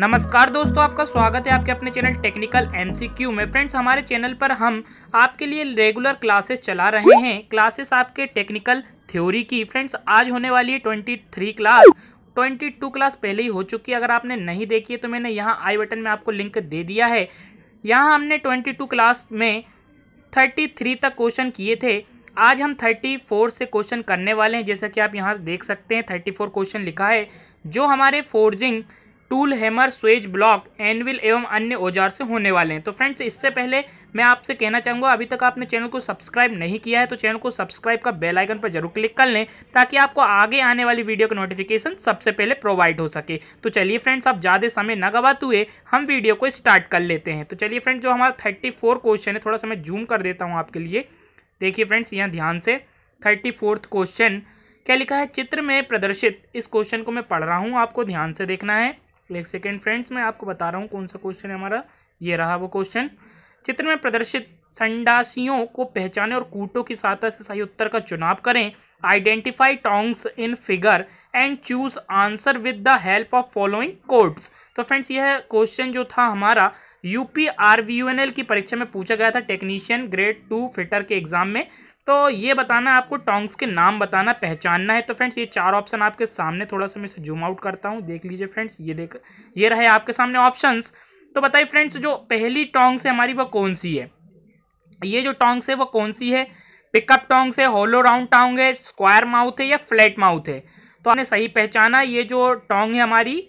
नमस्कार दोस्तों आपका स्वागत है आपके अपने चैनल टेक्निकल एमसीक्यू में फ्रेंड्स हमारे चैनल पर हम आपके लिए रेगुलर क्लासेस चला रहे हैं क्लासेस आपके टेक्निकल थ्योरी की फ्रेंड्स आज होने वाली है twenty three class twenty two class पहले ही हो चुकी है अगर आपने नहीं देखी है तो मैंने यहाँ आई बटन में आपको लिंक दे दिया है यहाँ हमने ट्वेंटी टू क्लास में थर्टी थ्री तक क्वेश्चन किए थे आज हम थर्टी फोर से क्वेश्चन करने वाले हैं जैसा कि आप यहाँ देख सकते हैं थर्टी फोर क्वेश्चन लिखा है जो हमारे forging tool hammer swage block anvil एवं अन्य औजार से होने वाले हैं तो फ्रेंड्स इससे पहले मैं आपसे कहना चाहूँगा अभी तक आपने चैनल को सब्सक्राइब नहीं किया है तो चैनल को सब्सक्राइब का बेल आइकन पर जरूर क्लिक कर लें ताकि आपको आगे आने वाली वीडियो का नोटिफिकेशन सबसे पहले प्रोवाइड हो सके तो चलिए फ्रेंड्स आप ज़्यादा समय न गवाते हुए हम वीडियो को स्टार्ट कर लेते हैं तो चलिए फ्रेंड्स जो हमारा थर्टी क्वेश्चन है थोड़ा सा मैं जूम कर देता हूँ आपके लिए देखिए फ्रेंड्स यहाँ ध्यान से थर्टी क्वेश्चन क्या लिखा है चित्र में प्रदर्शित इस क्वेश्चन को मैं पढ़ रहा हूँ आपको ध्यान से देखना है क्लिक सेकेंड फ्रेंड्स मैं आपको बता रहा हूँ कौन सा क्वेश्चन है हमारा ये रहा वो क्वेश्चन चित्र में प्रदर्शित संडासियों को पहचाने और कूटों की सहायता से सही उत्तर का चुनाव करें identify tongs in figure and choose answer with the help of following codes तो फ्रेंड्स यह क्वेश्चन जो था हमारा यूपी आर की परीक्षा में पूछा गया था टेक्नीशियन ग्रेड टू फिटर के एग्जाम में तो ये बताना आपको टोंग्स के नाम बताना पहचानना है तो फ्रेंड्स ये चार ऑप्शन आपके सामने थोड़ा सा मैं इसे जूम आउट करता हूँ देख लीजिए फ्रेंड्स ये देख ये रहे आपके सामने ऑप्शंस तो बताइए फ्रेंड्स जो पहली टोंग्स है हमारी वो कौन सी है ये जो टोंग्स है वो कौन सी है पिकअप टोंग्स है होलो राउंड टोंग है स्क्वायर माउथ है या फ्लैट माउथ है तो आपने सही पहचाना ये जो टोंग है हमारी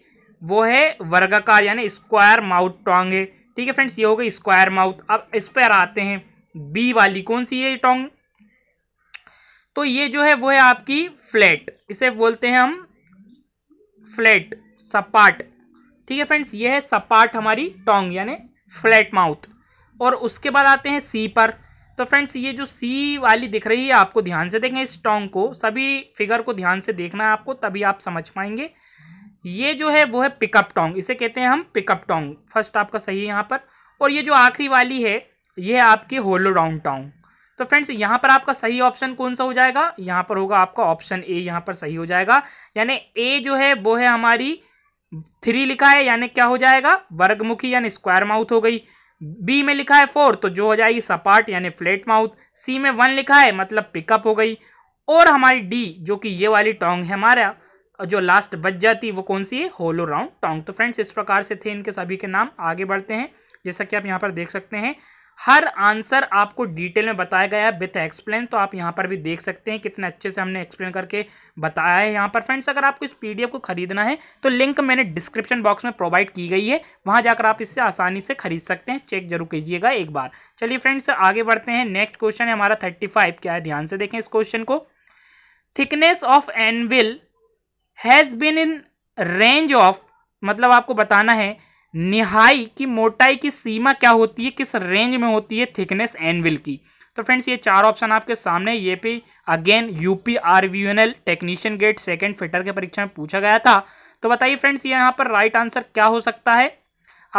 वो है वर्गाकार यानी स्क्वायर माउथ टोंग है ठीक है फ्रेंड्स ये हो गई स्क्वायर माउथ अब इस पर आते हैं बी वाली कौन सी है ये टोंग तो ये जो है वो है आपकी फ्लैट इसे बोलते हैं हम फ्लैट सपाट ठीक है फ्रेंड्स ये है सपाट हमारी टोंग यानी फ्लैट माउथ और उसके बाद आते हैं सी पर तो फ्रेंड्स ये जो सी वाली दिख रही है आपको ध्यान से देखें इस टोंग को सभी फिगर को ध्यान से देखना है आपको तभी आप समझ पाएंगे ये जो है वो है पिकअप टोंग इसे कहते हैं हम पिकअप टोंग फर्स्ट आपका सही है यहाँ पर और ये जो आखिरी वाली है ये आपकी आपकी राउंड टोंग तो फ्रेंड्स यहाँ पर आपका सही ऑप्शन कौन सा हो जाएगा यहाँ पर होगा आपका ऑप्शन ए यहाँ पर सही हो जाएगा यानी ए जो है वो है हमारी थ्री लिखा है यानी क्या हो जाएगा वर्गमुखी यानी स्क्वायर माउथ हो गई बी में लिखा है फोर तो जो हो जाएगी सपाट यानी फ्लैट माउथ सी में वन लिखा है मतलब पिकअप हो गई और हमारी डी जो कि ये वाली टोंग है हमारा जो लास्ट बच जाती वो कौन सी है होलो राउंड टोंग तो फ्रेंड्स इस प्रकार से थे इनके सभी के नाम आगे बढ़ते हैं जैसा कि आप यहाँ पर देख सकते हैं हर आंसर आपको डिटेल में बताया गया है विथ एक्सप्लेन तो आप यहाँ पर भी देख सकते हैं कितने अच्छे से हमने एक्सप्लेन करके बताया है यहाँ पर फ्रेंड्स अगर आपको इस पीडीएफ को खरीदना है तो लिंक मैंने डिस्क्रिप्शन बॉक्स में प्रोवाइड की गई है वहाँ जाकर आप इससे आसानी से खरीद सकते हैं चेक जरूर कीजिएगा एक बार चलिए फ्रेंड्स आगे बढ़ते हैं नेक्स्ट क्वेश्चन है हमारा थर्टी क्या है ध्यान से देखें इस क्वेश्चन को thickness of anvil has been in range of मतलब आपको बताना है निहाई की मोटाई की सीमा क्या होती है किस रेंज में होती है थिकनेस एनविल की तो फ्रेंड्स ये चार ऑप्शन आपके सामने ये पे again UP technician grade second fitter के परीक्षा में पूछा गया था तो बताइए फ्रेंड्स ये यहाँ पर राइट आंसर क्या हो सकता है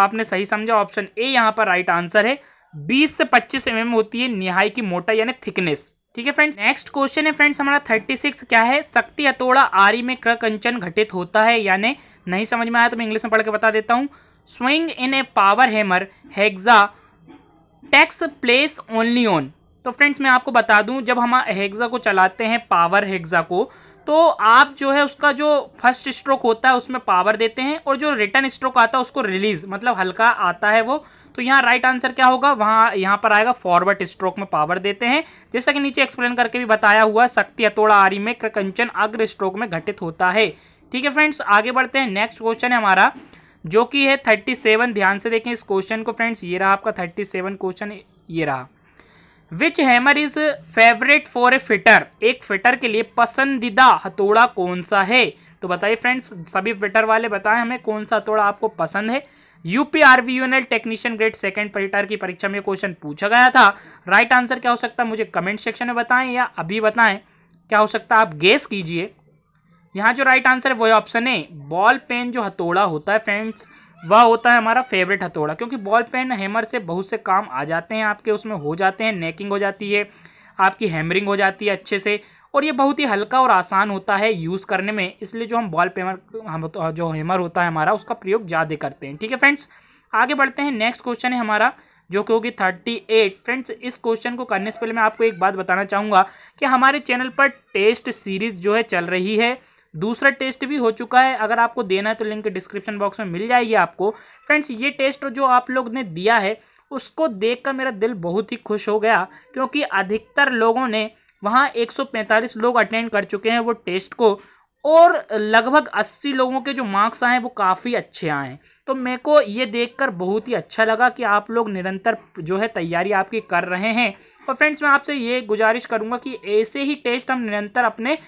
आपने सही समझा ऑप्शन ए यहाँ पर राइट आंसर है बीस से पच्चीस एम एम होती है निहाई की मोटाई यानी थिकनेस ठीक है फ्रेंड्स नेक्स्ट क्वेश्चन है फ्रेंड्स हमारा थर्टी सिक्स क्या है शक्ति हथोड़ा आरी में क्रकंचन घटित होता है यानी नहीं समझ में आया तो मैं इंग्लिश में पढ़ के बता देता हूँ swing in a power hammer हेग्जा टैक्स प्लेस ओनली ऑन तो फ्रेंड्स मैं आपको बता दूं जब हम हेग्जा को चलाते हैं पावर हेग्जा को तो आप जो है उसका जो फर्स्ट स्ट्रोक होता है उसमें पावर देते हैं और जो रिटर्न स्ट्रोक आता है उसको रिलीज़ मतलब हल्का आता है वो तो यहाँ राइट आंसर क्या होगा वहाँ यहाँ पर आएगा फॉरवर्ड स्ट्रोक में पावर देते हैं जैसा कि नीचे एक्सप्लेन करके भी बताया हुआ शक्ति हथोड़ा आरी में कंचन अग्र स्ट्रोक में घटित होता है ठीक है फ्रेंड्स आगे बढ़ते हैं नेक्स्ट क्वेश्चन है हमारा जो कि है थर्टी सेवन ध्यान से देखें इस क्वेश्चन को फ्रेंड्स ये रहा आपका थर्टी सेवन क्वेश्चन ये रहा which hammer is favourite for a fitter एक फिटर के लिए पसंदीदा हथौड़ा कौन सा है तो बताइए फ्रेंड्स सभी फिटर वाले बताएं हमें कौन सा हथौड़ा आपको पसंद है UPRVUNL technician grade second fitter की परीक्षा में क्वेश्चन पूछा गया था राइट आंसर क्या हो सकता है मुझे कमेंट सेक्शन में बताएं या अभी बताएं क्या हो सकता है आप गेस कीजिए यहाँ जो राइट आंसर है वो ऑप्शन है बॉल पेन जो हथौड़ा होता है फ्रेंड्स वह होता है हमारा फेवरेट हथौड़ा क्योंकि बॉल पेन हैमर से बहुत से काम आ जाते हैं आपके उसमें हो जाते हैं नेकिंग हो जाती है आपकी हैमरिंग हो जाती है अच्छे से और ये बहुत ही हल्का और आसान होता है यूज़ करने में इसलिए जो हम बॉल पेमर हम तो, जो हैमर होता है हमारा उसका प्रयोग ज़्यादा करते हैं ठीक है फ्रेंड्स आगे बढ़ते हैं नेक्स्ट क्वेश्चन है हमारा जो कि होगी थर्टी एट फ्रेंड्स इस क्वेश्चन को करने से पहले मैं आपको एक बात बताना चाहूँगा कि हमारे चैनल पर टेस्ट सीरीज़ जो है चल रही है दूसरा टेस्ट भी हो चुका है अगर आपको देना है तो लिंक डिस्क्रिप्शन बॉक्स में मिल जाएगी आपको फ्रेंड्स ये टेस्ट जो आप लोग ने दिया है उसको देख मेरा दिल बहुत ही खुश हो गया क्योंकि अधिकतर लोगों ने वहाँ एक लोग अटेंड कर चुके हैं वो टेस्ट को और लगभग 80 लोगों के जो मार्क्स आए हैं वो काफ़ी अच्छे आए हैं तो मेरे को ये देखकर बहुत ही अच्छा लगा कि आप लोग निरंतर जो है तैयारी आपकी कर रहे हैं और फ्रेंड्स मैं आपसे ये गुजारिश करूँगा कि ऐसे ही टेस्ट हम निरंतर अपने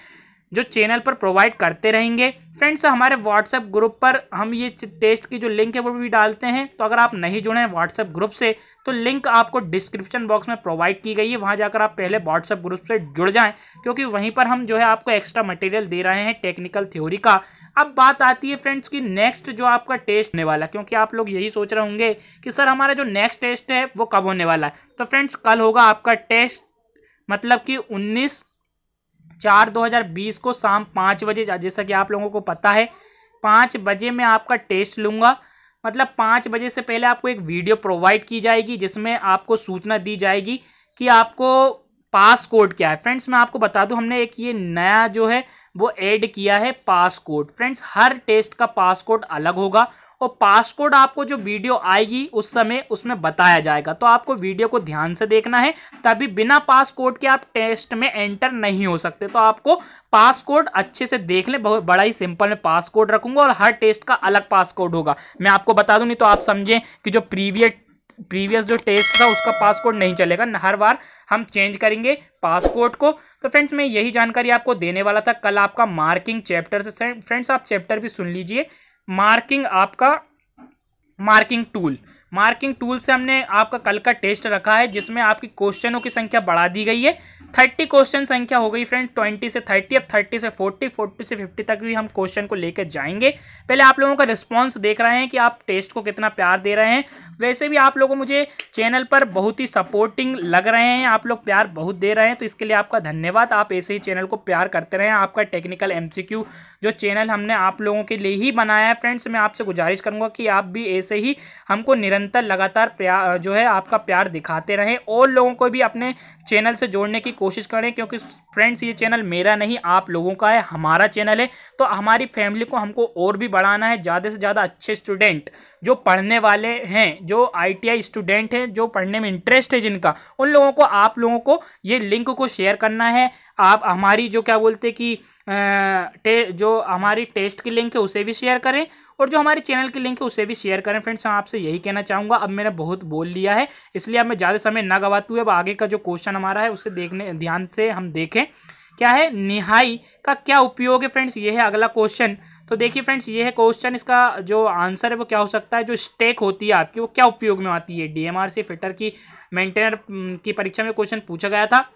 जो चैनल पर प्रोवाइड करते रहेंगे फ्रेंड्स हमारे व्हाट्सएप ग्रुप पर हम ये टेस्ट की जो लिंक है वो भी डालते हैं तो अगर आप नहीं जुड़े हैं व्हाट्सएप ग्रुप से तो लिंक आपको डिस्क्रिप्शन बॉक्स में प्रोवाइड की गई है वहाँ जाकर आप पहले व्हाट्सएप ग्रुप से जुड़ जाएं क्योंकि वहीं पर हम जो है आपको एक्स्ट्रा मटेरियल दे रहे हैं टेक्निकल थ्योरी का अब बात आती है फ्रेंड्स की नेक्स्ट जो आपका टेस्ट होने वाला क्योंकि आप लोग यही सोच रहे होंगे कि सर हमारा जो नेक्स्ट टेस्ट है वो कब होने वाला है तो फ्रेंड्स कल होगा आपका टेस्ट मतलब कि उन्नीस चार दो हज़ार बीस को शाम पाँच बजे जैसा कि आप लोगों को पता है पाँच बजे मैं आपका टेस्ट लूँगा मतलब पाँच बजे से पहले आपको एक वीडियो प्रोवाइड की जाएगी जिसमें आपको सूचना दी जाएगी कि आपको पास कोड क्या है फ्रेंड्स मैं आपको बता दूं हमने एक ये नया जो है वो ऐड किया है पास कोड फ्रेंड्स हर टेस्ट का पास कोड अलग होगा और पासकोड आपको जो वीडियो आएगी उस समय उसमें बताया जाएगा तो आपको वीडियो को ध्यान से देखना है तभी बिना पासकोड के आप टेस्ट में एंटर नहीं हो सकते तो आपको पासकोड अच्छे से देख लें बहुत बड़ा ही सिंपल मैं पासकोड रखूंगा और हर टेस्ट का अलग पासकोड होगा मैं आपको बता दूँ नहीं तो आप समझें कि जो प्रीवियस प्रीवियस जो टेस्ट था उसका पासकोड नहीं चलेगा हर बार हम चेंज करेंगे पासकोड को तो फ्रेंड्स मैं यही जानकारी आपको देने वाला था कल आपका मार्किंग चैप्टर से फ्रेंड्स आप चैप्टर भी सुन लीजिए मार्किंग आपका मार्किंग टूल मार्किंग टूल से हमने आपका कल का टेस्ट रखा है जिसमें आपकी क्वेश्चनों की संख्या बढ़ा दी गई है थर्टी क्वेश्चन संख्या हो गई फ्रेंड ट्वेंटी से थर्टी अब थर्टी से फोर्टी फोर्टी से फिफ्टी तक भी हम क्वेश्चन को लेकर जाएंगे पहले आप लोगों का रिस्पॉन्स देख रहे हैं कि आप टेस्ट को कितना प्यार दे रहे हैं वैसे भी आप लोगों मुझे चैनल पर बहुत ही सपोर्टिंग लग रहे हैं आप लोग प्यार बहुत दे रहे हैं तो इसके लिए आपका धन्यवाद आप ऐसे ही चैनल को प्यार करते रहें आपका टेक्निकल एम जो चैनल हमने आप लोगों के लिए ही बनाया है फ्रेंड्स मैं आपसे गुजारिश करूँगा कि आप भी ऐसे ही हमको निरंतर लगातार जो है आपका प्यार दिखाते रहें और लोगों को भी अपने चैनल से जोड़ने की कोशिश करें क्योंकि फ्रेंड्स ये चैनल मेरा नहीं आप लोगों का है हमारा चैनल है तो हमारी फैमिली को हमको और भी बढ़ाना है ज़्यादा से ज़्यादा अच्छे स्टूडेंट जो पढ़ने वाले हैं जो आई स्टूडेंट हैं जो पढ़ने में इंटरेस्ट है जिनका उन लोगों को आप लोगों को ये लिंक को शेयर करना है आप हमारी जो क्या बोलते कि जो हमारी टेस्ट की लिंक है उसे भी शेयर करें और जो हमारे चैनल की लिंक है उसे भी शेयर करें फ्रेंड्स मैं आपसे यही कहना चाहूँगा अब मैंने बहुत बोल लिया है इसलिए अब मैं ज़्यादा समय ना गवाती हूँ अब आगे का जो क्वेश्चन हमारा है उसे देखने ध्यान से हम देखें क्या है निहाई का क्या उपयोग है फ्रेंड्स ये है अगला क्वेश्चन तो देखिए फ्रेंड्स ये है क्वेश्चन इसका जो आंसर है वो क्या हो सकता है जो स्टेक होती है आपकी वो क्या उपयोग में आती है डीएमआरसी फिटर की मेंटेनर की परीक्षा में क्वेश्चन पूछा गया था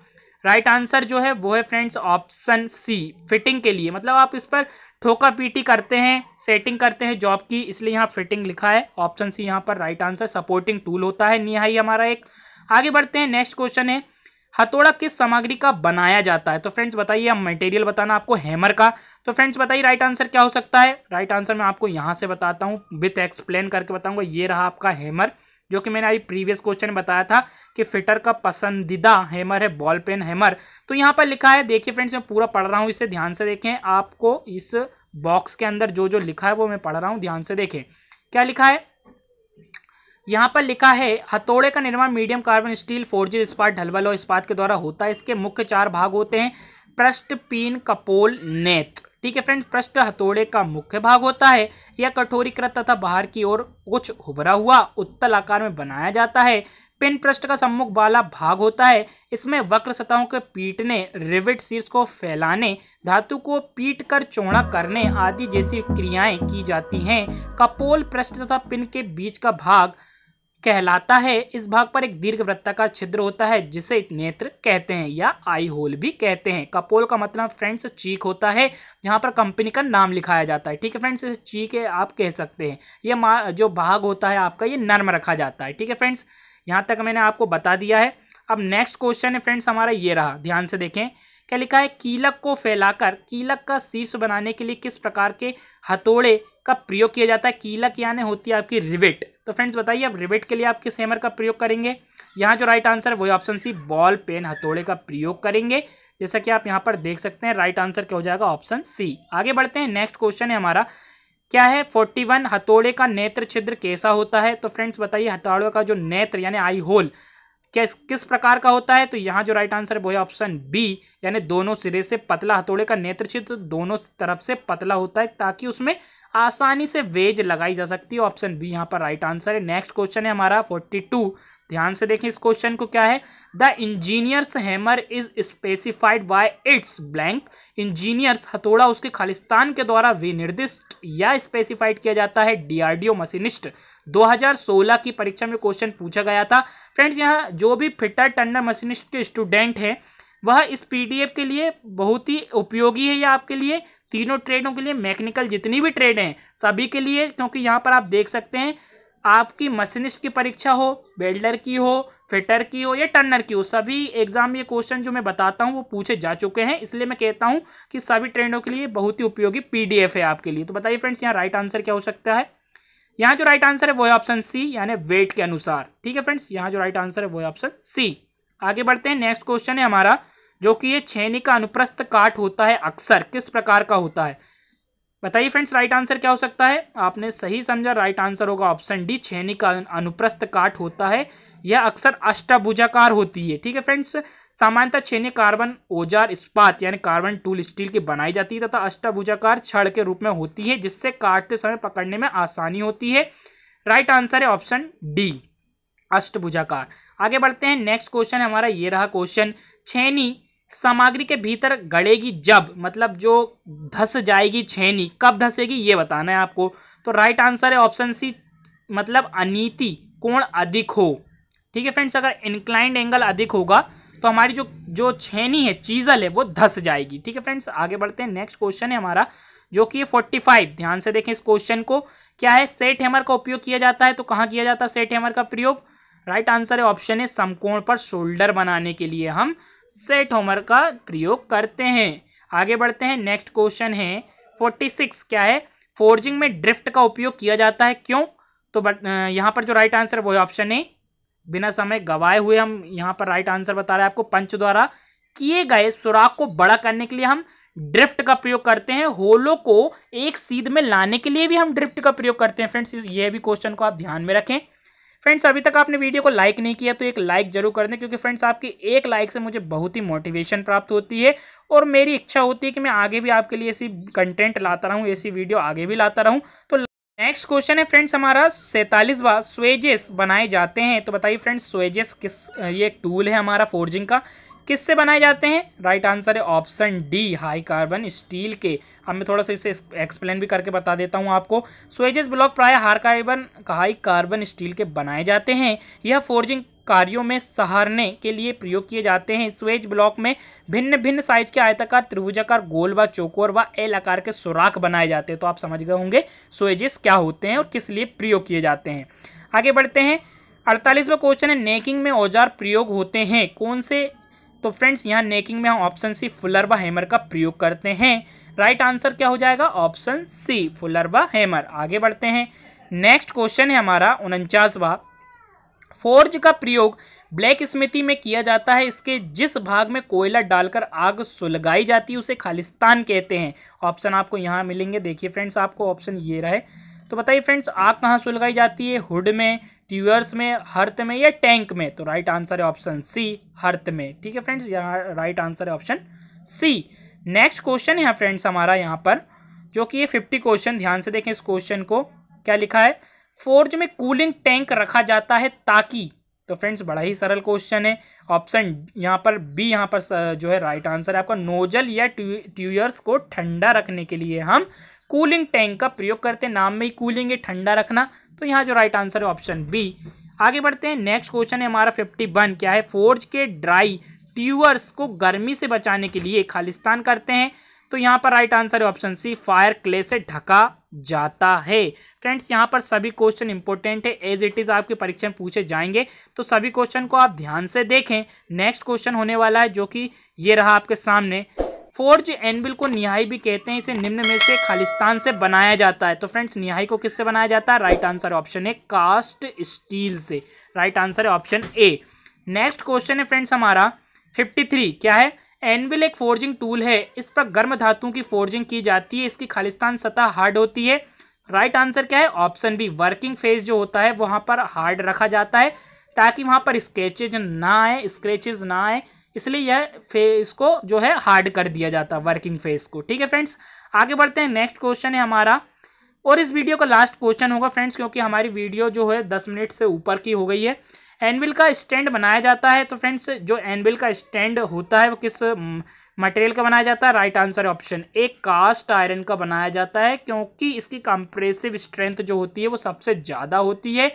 राइट right आंसर जो है वो है फ्रेंड्स ऑप्शन सी फिटिंग के लिए मतलब आप इस पर ठोका पीटी करते हैं सेटिंग करते हैं जॉब की इसलिए यहाँ फिटिंग लिखा है ऑप्शन सी यहाँ पर राइट आंसर सपोर्टिंग टूल होता है निहाई हमारा एक आगे बढ़ते हैं नेक्स्ट क्वेश्चन है हथौड़ा किस सामग्री का बनाया जाता है तो फ्रेंड्स बताइए हम मटेरियल बताना आपको हैमर का तो फ्रेंड्स बताइए राइट आंसर क्या हो सकता है राइट आंसर मैं आपको यहाँ से बताता हूँ विथ एक्सप्लेन करके बताऊँगा ये रहा आपका हैमर जो कि मैंने अभी प्रीवियस क्वेश्चन में बताया था कि फिटर का पसंदीदा हैमर है बॉल पेन हैमर तो यहाँ पर लिखा है देखिए फ्रेंड्स मैं पूरा पढ़ रहा हूँ इसे ध्यान से देखें आपको इस बॉक्स के अंदर जो जो लिखा है वो मैं पढ़ रहा हूँ ध्यान से देखें क्या लिखा है यहाँ पर लिखा है हथौड़े का निर्माण medium carbon steel forge इस्पात ढलवल और इस्पात के द्वारा होता है इसके मुख्य चार भाग होते हैं पृष्ठ पीन कपोल नेत्र ठीक है फ्रेंड्स पृष्ठ हथोड़े का मुख्य भाग होता है यह कठोरीकृत तथा बाहर की ओर कुछ उभरा हुआ उत्तल आकार में बनाया जाता है पिन पृष्ठ का सम्मुख वाला भाग होता है इसमें वक्र सतहों के पीटने रिविट शीर्ष को फैलाने धातु को पीट कर चौड़ा करने आदि जैसी क्रियाएं की जाती हैं कपोल पृष्ठ तथा पिन के बीच का भाग कहलाता है इस भाग पर एक दीर्घ वृत्ताकार छिद्र होता है जिसे नेत्र कहते हैं या आई होल भी कहते हैं कपोल का मतलब फ्रेंड्स चीक होता है यहाँ पर कंपनी का नाम लिखाया जाता है ठीक है फ्रेंड्स चीक है आप कह सकते हैं यह जो भाग होता है आपका ये नर्म रखा जाता है ठीक है फ्रेंड्स यहाँ तक मैंने आपको बता दिया है अब नेक्स्ट क्वेश्चन है फ्रेंड्स हमारा ये रहा ध्यान से देखें क्या लिखा है कीलक को फैलाकर कीलक का शीर्ष बनाने के लिए किस प्रकार के हथौड़े का प्रयोग किया जाता है कीलक यानी होती है आपकी रिवेट तो फ्रेंड्स बताइए आप रिवेट के लिए आप किस हैमर का प्रयोग करेंगे यहाँ जो राइट आंसर वही ऑप्शन सी बॉल पेन हथौड़े का प्रयोग करेंगे जैसा कि आप यहाँ पर देख सकते हैं राइट आंसर क्या हो जाएगा ऑप्शन सी आगे बढ़ते हैं नेक्स्ट क्वेश्चन है हमारा क्या है फोर्टी वन हथौड़े का नेत्र छिद्र कैसा होता है तो फ्रेंड्स बताइए हथौड़े का जो नेत्र यानी आई होल क्या किस प्रकार का होता है तो यहाँ जो राइट आंसर है वो है ऑप्शन बी यानी दोनों सिरे से पतला हथौड़े का नेत्र छिद्र दोनों तरफ से पतला होता है ताकि उसमें आसानी से वेज लगाई जा सकती है ऑप्शन बी यहाँ पर राइट आंसर है नेक्स्ट क्वेश्चन है हमारा फोर्टी टू ध्यान से देखें इस क्वेश्चन को क्या है the engineers hammer is specified by its blank engineers हथौड़ा उसके खालिस्तान के द्वारा विनिर्दिष्ट या स्पेसिफाइड किया जाता है डीआरडीओ मशीनिस्ट 2016 की परीक्षा में क्वेश्चन पूछा गया था फ्रेंड्स यहाँ जो भी फिटर टर्नर मशीनिस्ट के स्टूडेंट हैं वह इस पीडीएफ के लिए बहुत ही उपयोगी है ये आपके लिए तीनों ट्रेडों के लिए मैकेनिकल जितनी भी ट्रेड हैं सभी के लिए क्योंकि यहाँ पर आप देख सकते हैं आपकी मशीनिस्ट की परीक्षा हो बेल्डर की हो फिटर की हो या टर्नर की हो सभी एग्जाम ये क्वेश्चन जो मैं बताता हूँ वो पूछे जा चुके हैं इसलिए मैं कहता हूँ कि सभी ट्रेंडों के लिए बहुत ही उपयोगी पीडीएफ है आपके लिए तो बताइए फ्रेंड्स यहाँ राइट आंसर क्या हो सकता है यहाँ जो राइट आंसर है वो है ऑप्शन सी यानी वेट के अनुसार ठीक है फ्रेंड्स यहाँ जो राइट आंसर है वो है ऑप्शन सी आगे बढ़ते हैं नेक्स्ट क्वेश्चन है हमारा जो कि ये छेनी का अनुप्रस्थ काट होता है अक्सर किस प्रकार का होता है बताइए फ्रेंड्स राइट आंसर क्या हो सकता है आपने सही समझा राइट आंसर होगा ऑप्शन डी छेनी का अनुप्रस्थ काट होता है यह अक्सर अष्टभुजाकार होती है ठीक है फ्रेंड्स सामान्यतः छेने कार्बन ओजार इस्पात यानी कार्बन टूल स्टील की बनाई जाती है तथा अष्टभुजाकार छड़ के रूप में होती है जिससे काटते समय पकड़ने में आसानी होती है राइट आंसर है ऑप्शन डी अष्टभुजाकार आगे बढ़ते हैं नेक्स्ट क्वेश्चन हमारा ये रहा क्वेश्चन छेनी सामग्री के भीतर गड़ेगी जब मतलब जो धस जाएगी छेनी कब धसेगी ये बताना है आपको तो राइट आंसर है ऑप्शन सी मतलब अनिति कोण अधिक हो ठीक है फ्रेंड्स अगर इंक्लाइंड एंगल अधिक होगा तो हमारी जो जो छेनी है चीज़ल है वो धस जाएगी ठीक है फ्रेंड्स आगे बढ़ते हैं नेक्स्ट क्वेश्चन है हमारा जो कि फोर्टी फाइव ध्यान से देखें इस क्वेश्चन को क्या है सेट हेमर का उपयोग किया जाता है तो कहाँ किया जाता है सेट हेमर का प्रयोग राइट आंसर है ऑप्शन है समकोण पर शोल्डर बनाने के लिए हम सेट होमर का प्रयोग करते हैं आगे बढ़ते हैं नेक्स्ट क्वेश्चन है फोर्टी सिक्स क्या है फोर्जिंग में ड्रिफ्ट का उपयोग किया जाता है क्यों तो बट यहाँ पर जो राइट आंसर वो ऑप्शन है बिना समय गवाए हुए हम यहाँ पर राइट आंसर बता रहे हैं आपको पंच द्वारा किए गए सुराख को बड़ा करने के लिए हम ड्रिफ्ट का प्रयोग करते हैं होलो को एक सीध में लाने के लिए भी हम ड्रिफ्ट का प्रयोग करते हैं फ्रेंड्स ये भी क्वेश्चन को आप ध्यान में रखें फ्रेंड्स अभी तक आपने वीडियो को लाइक नहीं किया तो एक लाइक जरूर कर दें क्योंकि फ्रेंड्स आपके एक लाइक से मुझे बहुत ही मोटिवेशन प्राप्त होती है और मेरी इच्छा होती है कि मैं आगे भी आपके लिए ऐसी कंटेंट लाता रहूं ऐसी वीडियो आगे भी लाता रहूं तो नेक्स्ट क्वेश्चन है फ्रेंड्स हमारा सैतालीसवा स्वेजेस बनाए जाते हैं तो बताइए फ्रेंड्स स्वेजेस किस ये एक टूल है हमारा फोर्जिंग का किससे बनाए जाते हैं राइट आंसर है option D high carbon steel के अब मैं थोड़ा सा इसे एक्सप्लेन भी करके बता देता हूँ आपको स्वेजेस ब्लॉक प्राय हार कार्बन हाई कार्बन स्टील के बनाए जाते हैं यह फोर्जिंग कार्यों में सहारने के लिए प्रयोग किए जाते हैं स्वेज ब्लॉक में भिन्न भिन्न साइज के आयताकार त्रिभुजाकार गोल व चौकोर व एल आकार के सुराख बनाए जाते हैं तो आप समझ गए होंगे स्वेजेस क्या होते हैं और किस लिए प्रयोग किए जाते हैं आगे बढ़ते हैं अड़तालीसवा क्वेश्चन है नेकिंग में औजार प्रयोग होते हैं कौन से तो फ्रेंड्स यहाँ नेकिंग में हम ऑप्शन सी फुलर व हैमर का प्रयोग करते हैं राइट आंसर क्या हो जाएगा ऑप्शन सी फुलर व हैमर आगे बढ़ते हैं नेक्स्ट क्वेश्चन है हमारा उनचासवा फोर्ज का प्रयोग ब्लैक स्मिति में किया जाता है इसके जिस भाग में कोयला डालकर आग सुलगाई जाती है उसे खालिस्तान कहते हैं ऑप्शन आपको यहाँ मिलेंगे देखिए फ्रेंड्स आपको ऑप्शन ये रहे तो बताइए फ्रेंड्स आग कहाँ सुलगाई जाती है हुड में ट्यूअर्स में हर्त में या टैंक में तो राइट आंसर है ऑप्शन सी हर्त में ठीक है फ्रेंड्स यहाँ राइट आंसर है ऑप्शन सी नेक्स्ट क्वेश्चन है फ्रेंड्स हमारा यहाँ पर जो कि ये फिफ्टी क्वेश्चन ध्यान से देखें इस क्वेश्चन को क्या लिखा है फोर्ज में कूलिंग टैंक रखा जाता है ताकि तो फ्रेंड्स बड़ा ही सरल क्वेश्चन है ऑप्शन यहाँ पर बी यहाँ पर जो है राइट आंसर है आपका नोजल या ट्यूयर्स को ठंडा रखने के लिए हम कूलिंग टैंक का प्रयोग करते हैं नाम में ही कूलिंग है ठंडा रखना तो यहाँ जो राइट आंसर है ऑप्शन बी आगे बढ़ते हैं नेक्स्ट क्वेश्चन है हमारा फिफ्टी वन क्या है फोर्ज के ड्राई ट्यूअर्स को गर्मी से बचाने के लिए खालिस्तान करते हैं तो यहाँ पर राइट आंसर है ऑप्शन सी फायर क्ले से ढका जाता है फ्रेंड्स यहाँ पर सभी क्वेश्चन इंपॉर्टेंट है एज इट इज़ आपके परीक्षा में पूछे जाएंगे तो सभी क्वेश्चन को आप ध्यान से देखें नेक्स्ट क्वेश्चन होने वाला है जो कि ये रहा आपके सामने फोर्ज एनबिल को निहाई भी कहते हैं इसे निम्न में से खालिस्तान से बनाया जाता है तो फ्रेंड्स निहाई को किससे बनाया जाता है राइट आंसर ऑप्शन है कास्ट स्टील से राइट आंसर है ऑप्शन ए नेक्स्ट क्वेश्चन है फ्रेंड्स हमारा 53 क्या है एनविल एक फोर्जिंग टूल है इस पर गर्म धातु की फोर्जिंग की जाती है इसकी खालिस्तान सतह हार्ड होती है राइट आंसर क्या है ऑप्शन बी वर्किंग फेज जो होता है वहाँ पर हार्ड रखा जाता है ताकि वहाँ पर स्केचेज ना आए स्क्रेचेज ना आए इसलिए यह फे को जो है हार्ड कर दिया जाता है वर्किंग फेज़ को ठीक है फ्रेंड्स आगे बढ़ते हैं नेक्स्ट क्वेश्चन है हमारा और इस वीडियो का लास्ट क्वेश्चन होगा फ्रेंड्स क्योंकि हमारी वीडियो जो है दस मिनट से ऊपर की हो गई है एनविल का स्टैंड बनाया जाता है तो फ्रेंड्स जो एनविल का स्टैंड होता है वो किस मटेरियल का बनाया जाता है right answer option A cast iron का बनाया जाता है क्योंकि इसकी कंप्रेसिव स्ट्रेंथ जो होती है वो सबसे ज़्यादा होती है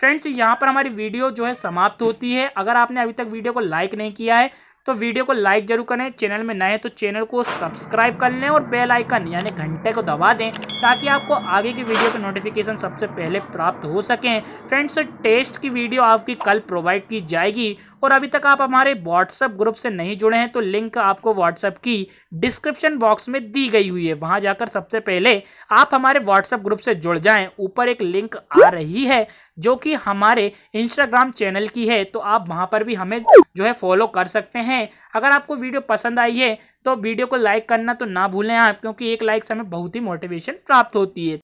फ्रेंड्स यहाँ पर हमारी वीडियो जो है समाप्त होती है अगर आपने अभी तक वीडियो को लाइक नहीं किया है तो वीडियो को लाइक जरूर करें चैनल में नए तो चैनल को सब्सक्राइब कर लें और बेल आइकन यानी घंटे को दबा दें ताकि आपको आगे की वीडियो के नोटिफिकेशन सबसे पहले प्राप्त हो सकें फ्रेंड्स टेस्ट की वीडियो आपकी कल प्रोवाइड की जाएगी और अभी तक आप हमारे व्हाट्सअप ग्रुप से नहीं जुड़े हैं तो लिंक आपको व्हाट्सअप की डिस्क्रिप्शन बॉक्स में दी गई हुई है वहाँ जाकर सबसे पहले आप हमारे व्हाट्सअप ग्रुप से जुड़ जाएं ऊपर एक लिंक आ रही है जो कि हमारे इंस्टाग्राम चैनल की है तो आप वहाँ पर भी हमें जो है फॉलो कर सकते हैं अगर आपको वीडियो पसंद आई है तो वीडियो को लाइक करना तो ना भूलें आप क्योंकि एक लाइक से हमें बहुत ही मोटिवेशन प्राप्त होती है